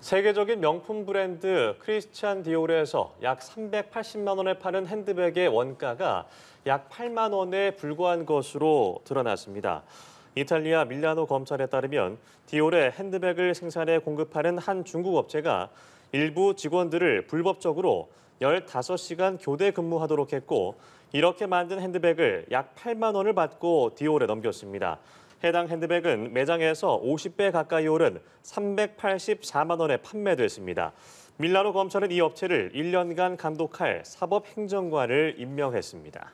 세계적인 명품 브랜드 크리스찬 디오르에서 약 380만 원에 파는 핸드백의 원가가 약 8만 원에 불과한 것으로 드러났습니다. 이탈리아 밀라노 검찰에 따르면 디올의 핸드백을 생산해 공급하는 한 중국 업체가 일부 직원들을 불법적으로 15시간 교대 근무하도록 했고 이렇게 만든 핸드백을 약 8만 원을 받고 디올에 넘겼습니다. 해당 핸드백은 매장에서 50배 가까이 오른 384만 원에 판매됐습니다. 밀라노 검찰은 이 업체를 1년간 감독할 사법행정관을 임명했습니다.